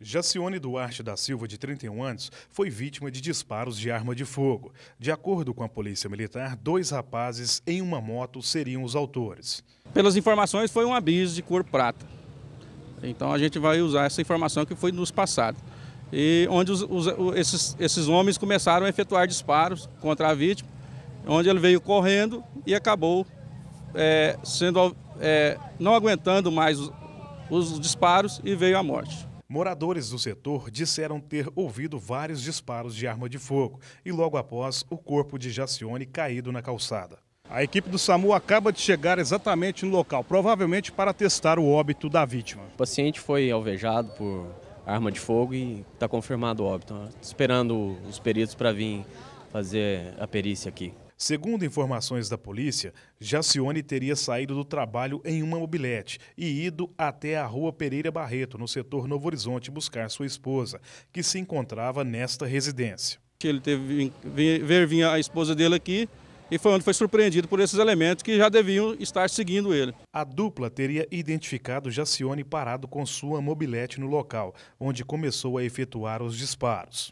Jacione Duarte da Silva, de 31 anos, foi vítima de disparos de arma de fogo. De acordo com a Polícia Militar, dois rapazes em uma moto seriam os autores. Pelas informações, foi um abismo de cor prata. Então a gente vai usar essa informação que foi nos passado E onde os, os, esses, esses homens começaram a efetuar disparos contra a vítima, onde ele veio correndo e acabou é, sendo, é, não aguentando mais os, os disparos e veio à morte. Moradores do setor disseram ter ouvido vários disparos de arma de fogo e logo após o corpo de Jacione caído na calçada. A equipe do SAMU acaba de chegar exatamente no local, provavelmente para testar o óbito da vítima. O paciente foi alvejado por arma de fogo e está confirmado o óbito. Esperando os peritos para vir fazer a perícia aqui. Segundo informações da polícia, Jacione teria saído do trabalho em uma mobilete e ido até a rua Pereira Barreto, no setor Novo Horizonte, buscar sua esposa, que se encontrava nesta residência. Ele teve ver vir a esposa dele aqui e foi onde foi surpreendido por esses elementos que já deviam estar seguindo ele. A dupla teria identificado Jacione parado com sua mobilete no local, onde começou a efetuar os disparos.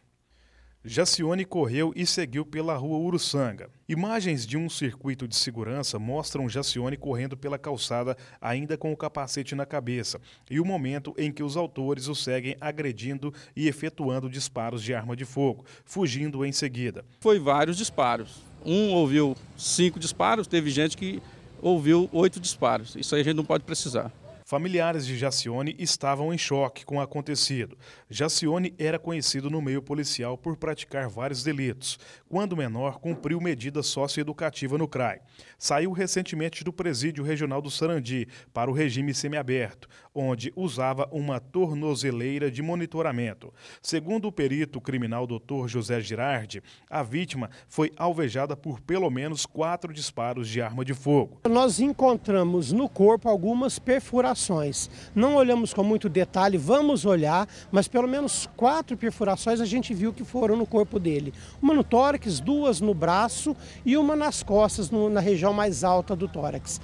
Jacione correu e seguiu pela rua Uruçanga. Imagens de um circuito de segurança mostram Jacione correndo pela calçada ainda com o capacete na cabeça e o momento em que os autores o seguem agredindo e efetuando disparos de arma de fogo, fugindo em seguida. Foi vários disparos. Um ouviu cinco disparos, teve gente que ouviu oito disparos. Isso aí a gente não pode precisar. Familiares de Jacione estavam em choque com o acontecido. Jacione era conhecido no meio policial por praticar vários delitos. Quando menor, cumpriu medida socioeducativa no CRAI. Saiu recentemente do presídio regional do Sarandi para o regime semiaberto, onde usava uma tornozeleira de monitoramento. Segundo o perito criminal Dr. José Girardi, a vítima foi alvejada por pelo menos quatro disparos de arma de fogo. Nós encontramos no corpo algumas perfurações perfurações. Não olhamos com muito detalhe, vamos olhar, mas pelo menos quatro perfurações a gente viu que foram no corpo dele. Uma no tórax, duas no braço e uma nas costas, no, na região mais alta do tórax.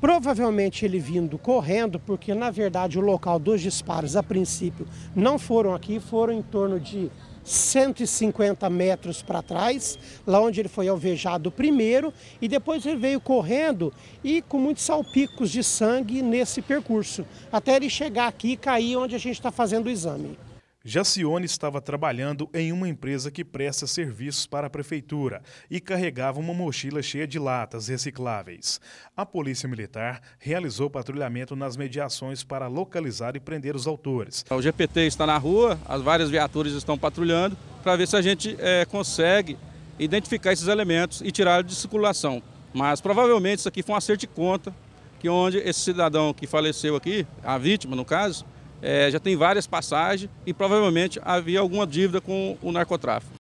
Provavelmente ele vindo correndo, porque na verdade o local dos disparos a princípio não foram aqui, foram em torno de 150 metros para trás, lá onde ele foi alvejado primeiro, e depois ele veio correndo e com muitos salpicos de sangue nesse percurso, até ele chegar aqui e cair onde a gente está fazendo o exame. Jacione estava trabalhando em uma empresa que presta serviços para a prefeitura e carregava uma mochila cheia de latas recicláveis. A Polícia Militar realizou patrulhamento nas mediações para localizar e prender os autores. O GPT está na rua, as várias viaturas estão patrulhando para ver se a gente é, consegue identificar esses elementos e tirá-los de circulação. Mas provavelmente isso aqui foi um acerto de conta, que onde esse cidadão que faleceu aqui, a vítima no caso, é, já tem várias passagens e provavelmente havia alguma dívida com o narcotráfico.